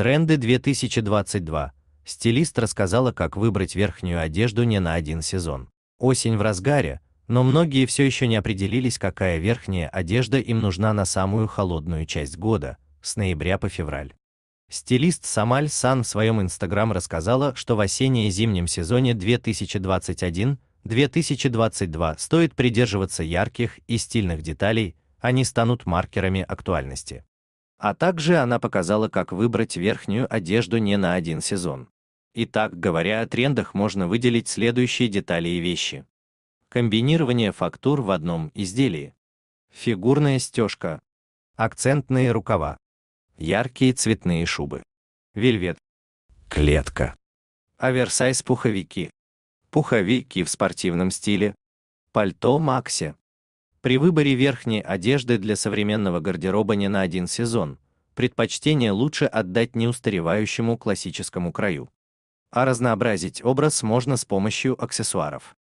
Тренды 2022. Стилист рассказала, как выбрать верхнюю одежду не на один сезон. Осень в разгаре, но многие все еще не определились, какая верхняя одежда им нужна на самую холодную часть года, с ноября по февраль. Стилист Самаль Сан в своем инстаграм рассказала, что в осенне-зимнем сезоне 2021-2022 стоит придерживаться ярких и стильных деталей, они станут маркерами актуальности. А также она показала, как выбрать верхнюю одежду не на один сезон. Итак, говоря о трендах, можно выделить следующие детали и вещи. Комбинирование фактур в одном изделии. Фигурная стежка. Акцентные рукава. Яркие цветные шубы. Вельвет. Клетка. Оверсайз-пуховики. Пуховики в спортивном стиле. Пальто Макси. При выборе верхней одежды для современного гардероба не на один сезон, предпочтение лучше отдать не устаревающему классическому краю. А разнообразить образ можно с помощью аксессуаров.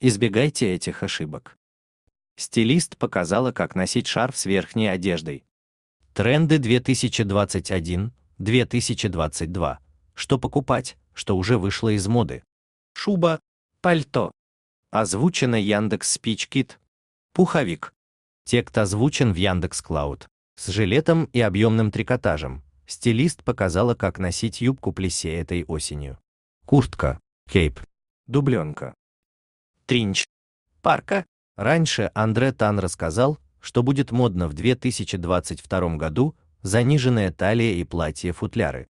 Избегайте этих ошибок. Стилист показала, как носить шарф с верхней одеждой. Тренды 2021-2022. Что покупать, что уже вышло из моды. Шуба, пальто. Озвучено Яндекс Спичкит Пуховик. Текст озвучен в Яндекс Клауд. С жилетом и объемным трикотажем. Стилист показала, как носить юбку плесе этой осенью. Куртка. Кейп. Дубленка. Тринч. Парка. Раньше Андре Тан рассказал, что будет модно в 2022 году, заниженная талия и платье-футляры.